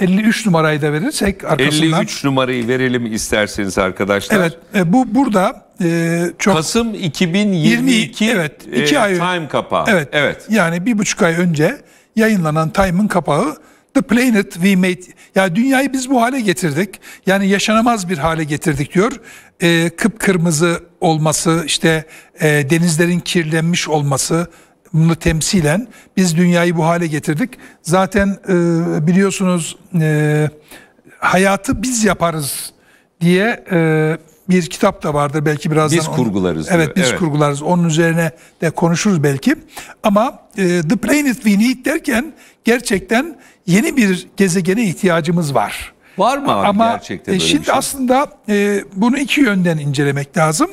53 numarayı da verirsek arkasından. 53 numarayı verelim isterseniz arkadaşlar. Evet e, bu burada e, çok. Kasım 2022 20, evet, iki e, ay, Time kapağı. Evet, evet. Yani bir buçuk ay önce yayınlanan Time'ın kapağı The Planet We Made. Yani dünyayı biz bu hale getirdik. Yani yaşanamaz bir hale getirdik diyor. E, kıpkırmızı olması işte e, denizlerin kirlenmiş olması bunu temsilen biz dünyayı bu hale getirdik. Zaten e, biliyorsunuz e, hayatı biz yaparız diye e, bir kitap da vardır belki birazdan. Biz kurgularız. Onu, evet biz evet. kurgularız. Onun üzerine de konuşuruz belki. Ama e, The Planet We Need derken gerçekten yeni bir gezegene ihtiyacımız var. Var mı abi Ama gerçekten böyle e, şimdi şey? aslında e, bunu iki yönden incelemek lazım.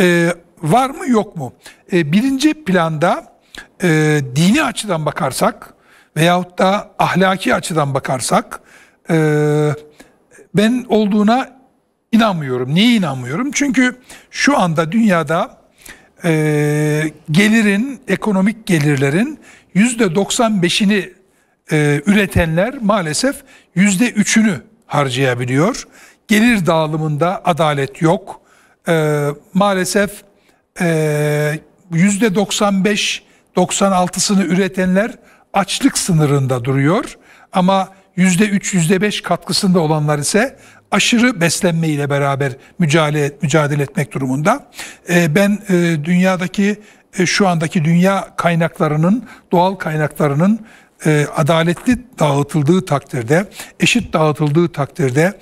E, var mı yok mu? E, birinci planda e, dini açıdan bakarsak veyahut da ahlaki açıdan bakarsak e, ben olduğuna inanmıyorum. Niye inanmıyorum? Çünkü şu anda dünyada e, gelirin, ekonomik gelirlerin %95'ini e, üretenler maalesef %3'ünü harcayabiliyor. Gelir dağılımında adalet yok. E, maalesef e, %95 96'sını üretenler açlık sınırında duruyor ama %3 %5 katkısında olanlar ise aşırı beslenme ile beraber mücadele mücadele etmek durumunda. Ee, ben e, dünyadaki e, şu andaki dünya kaynaklarının doğal kaynaklarının e, adaletli dağıtıldığı takdirde, eşit dağıtıldığı takdirde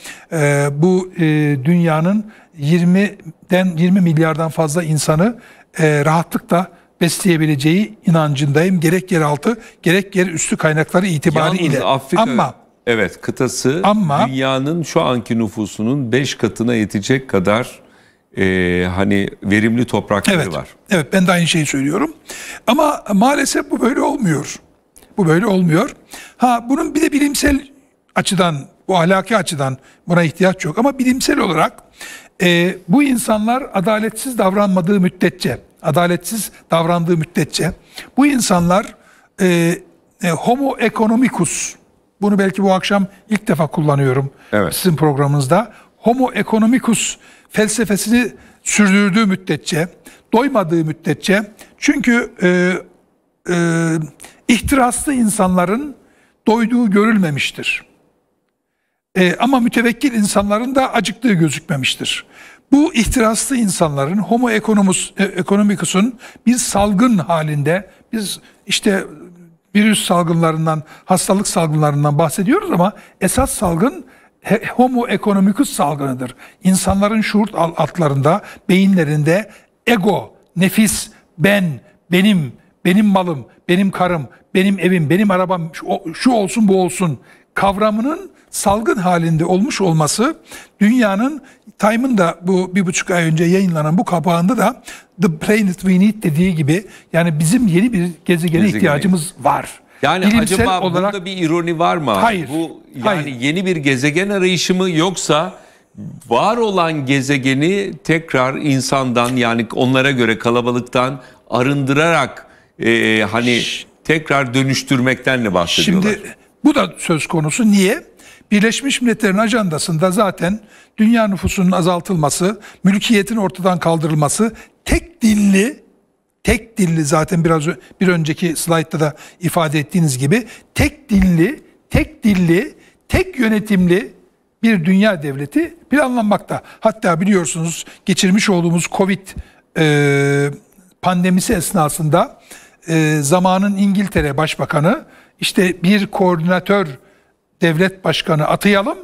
bu e, dünyanın 20'den 20 milyardan fazla insanı e, rahatlıkla besleyebileceği inancındayım. Gerek yeraltı gerek yer üstü kaynakları itibariyle. Yalnız Afrika ama evet kıtası ama, dünyanın şu anki nüfusunun 5 katına yetecek kadar e, hani verimli toprakları evet, var. Evet ben de aynı şeyi söylüyorum. Ama maalesef bu böyle olmuyor. Bu böyle olmuyor. Ha bunun bir de bilimsel açıdan bu ahlaki açıdan buna ihtiyaç yok ama bilimsel olarak e, bu insanlar adaletsiz davranmadığı müddetçe, adaletsiz davrandığı müddetçe bu insanlar e, e, homo economicus, bunu belki bu akşam ilk defa kullanıyorum evet. sizin programınızda, homo economicus felsefesini sürdürdüğü müddetçe, doymadığı müddetçe, çünkü e, e, ihtiraslı insanların doyduğu görülmemiştir. E, ama mütevekkil insanların da acıktığı gözükmemiştir. Bu ihtiraslı insanların homo ekonomus, ekonomikusun bir salgın halinde biz işte virüs salgınlarından, hastalık salgınlarından bahsediyoruz ama esas salgın homo ekonomikus salgınıdır. İnsanların şuur altlarında, beyinlerinde ego, nefis, ben, benim, benim malım, benim karım, benim evim, benim arabam, şu, şu olsun bu olsun kavramının salgın halinde olmuş olması dünyanın Time'ın da bu bir buçuk ay önce yayınlanan bu kapağında da The Planet We Need dediği gibi yani bizim yeni bir gezegene ihtiyacımız var. Yani Bilimsel acaba olarak... bunda bir ironi var mı? Hayır. Bu yani hayır. yeni bir gezegen arayışı mı yoksa var olan gezegeni tekrar insandan yani onlara göre kalabalıktan arındırarak e, hani Şş. tekrar dönüştürmekten ne bahsediyorlar? Şimdi bu da söz konusu. Niye? Birleşmiş Milletler'in ajandasında zaten dünya nüfusunun azaltılması, mülkiyetin ortadan kaldırılması, tek dilli tek dilli zaten biraz bir önceki slaytta da ifade ettiğiniz gibi tek dilli, tek dilli, tek yönetimli bir dünya devleti planlanmakta. Hatta biliyorsunuz geçirmiş olduğumuz Covid e, pandemisi esnasında e, zamanın İngiltere Başbakanı işte bir koordinatör devlet başkanı atayalım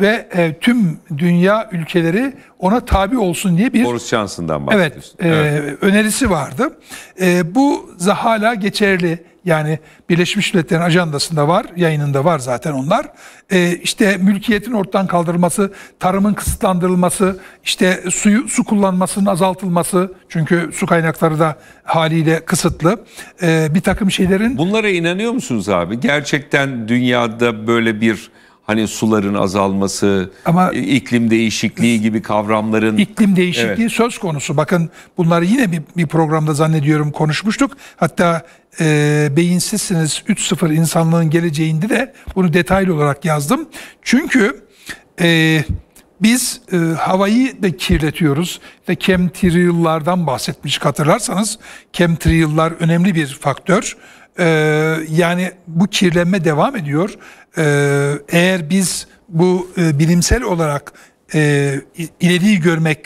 ve e, tüm dünya ülkeleri ona tabi olsun diye bir Boris Johnson'dan bahsediyorsun. Evet, e, evet. önerisi vardı. E, bu hala geçerli. Yani Birleşmiş Milletler'in ajandasında var, yayınında var zaten onlar. E, işte mülkiyetin ortadan kaldırılması, tarımın kısıtlandırılması, işte suyu su kullanmasının azaltılması çünkü su kaynakları da haliyle kısıtlı. E, bir takım şeylerin Bunlara inanıyor musunuz abi? Gerçekten dünyada böyle bir hani suların azalması, Ama e, iklim değişikliği gibi kavramların iklim değişikliği evet. söz konusu. Bakın bunları yine bir, bir programda zannediyorum konuşmuştuk. Hatta e, beyinsizsiniz 3.0 insanlığın geleceğinde de bunu detaylı olarak yazdım. Çünkü e, biz e, havayı da kirletiyoruz. İşte chemtrail'lardan bahsetmiştik hatırlarsanız. Chemtrail'lar önemli bir faktör. Ee, yani bu kirlenme devam ediyor. Ee, eğer biz bu e, bilimsel olarak e, ileriyi görmek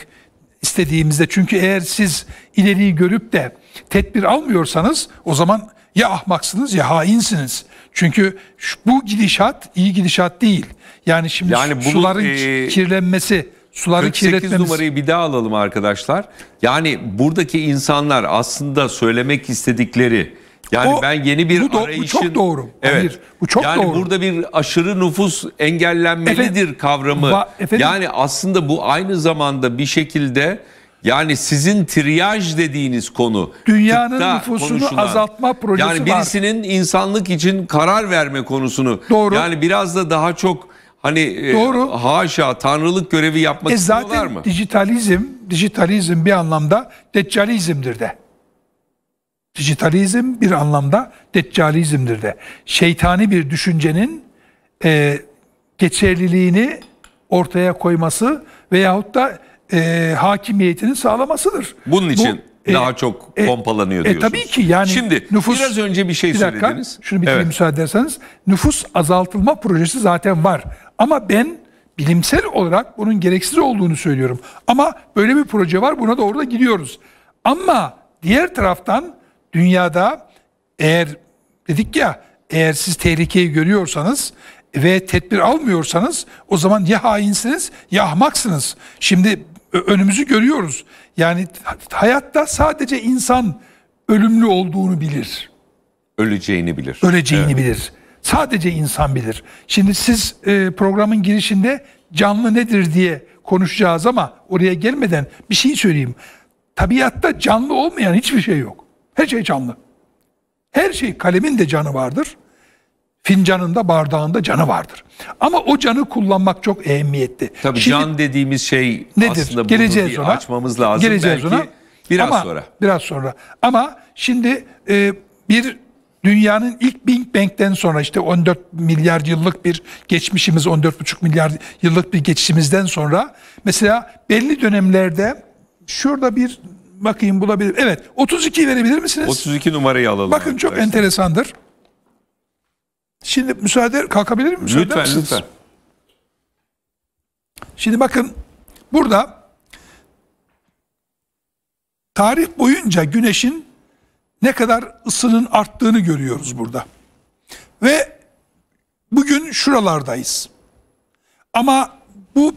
istediğimizde çünkü eğer siz ileriyi görüp de tedbir almıyorsanız o zaman ya ahmaksınız ya hainsiniz. Çünkü şu, bu gidişat iyi gidişat değil. Yani şimdi yani bunun, suların e, kirlenmesi, suları kirletmemiz. numarayı bir daha alalım arkadaşlar. Yani buradaki insanlar aslında söylemek istedikleri yani o, ben yeni bir bu do- arayışın... Bu çok doğru. Evet. Hayır, bu çok yani doğru. burada bir aşırı nüfus engellenmelidir Efe, kavramı. Va, efendim, yani aslında bu aynı zamanda bir şekilde yani sizin triyaj dediğiniz konu. Dünyanın nüfusunu konuşulan, azaltma projesi Yani birisinin var. insanlık için karar verme konusunu. Doğru. Yani biraz da daha çok hani e, Doğru. E, haşa tanrılık görevi yapmak e, istiyorlar mı? Zaten dijitalizm, dijitalizm bir anlamda deccalizmdir de. Dijitalizm bir anlamda deccalizmdir de. Şeytani bir düşüncenin e, geçerliliğini ortaya koyması veyahut da e, hakimiyetini sağlamasıdır. Bunun için Bu, e, daha e, çok pompalanıyor e, diyorsunuz. E, tabii ki yani Şimdi nüfus, biraz önce bir şey bir dakika, söylediniz. Şunu bitireyim evet. müsaade ederseniz. Nüfus azaltılma projesi zaten var. Ama ben bilimsel olarak bunun gereksiz olduğunu söylüyorum. Ama böyle bir proje var buna doğru da gidiyoruz. Ama diğer taraftan dünyada eğer dedik ya eğer siz tehlikeyi görüyorsanız ve tedbir almıyorsanız o zaman ya hainsiniz ya ahmaksınız. Şimdi önümüzü görüyoruz. Yani hayatta sadece insan ölümlü olduğunu bilir. Öleceğini bilir. Öleceğini evet. bilir. Sadece insan bilir. Şimdi siz e, programın girişinde canlı nedir diye konuşacağız ama oraya gelmeden bir şey söyleyeyim. Tabiatta canlı olmayan hiçbir şey yok. Her şey canlı. Her şey kalemin de canı vardır. Fincanında, bardağında canı vardır. Ama o canı kullanmak çok ehemmiyetli. Tabii Şimdi, can dediğimiz şey nedir? aslında geleceğiz bunu ona, açmamız lazım. Geleceğiz Belki ona. biraz ama, sonra. Biraz sonra. Ama şimdi e, bir dünyanın ilk Big Bang'den sonra işte 14 milyar yıllık bir geçmişimiz 14,5 milyar yıllık bir geçişimizden sonra mesela belli dönemlerde şurada bir bakayım bulabilirim. Evet 32 verebilir misiniz? 32 numarayı alalım. Bakın çok arkadaşlar. enteresandır. Şimdi müsaade kalkabilir miyim? Müsaade lütfen misiniz? lütfen. Şimdi bakın burada tarih boyunca güneşin ne kadar ısının arttığını görüyoruz burada. Ve bugün şuralardayız. Ama bu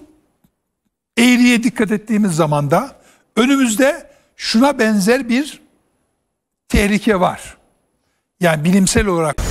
eğriye dikkat ettiğimiz zaman da önümüzde şuna benzer bir tehlike var. Yani bilimsel olarak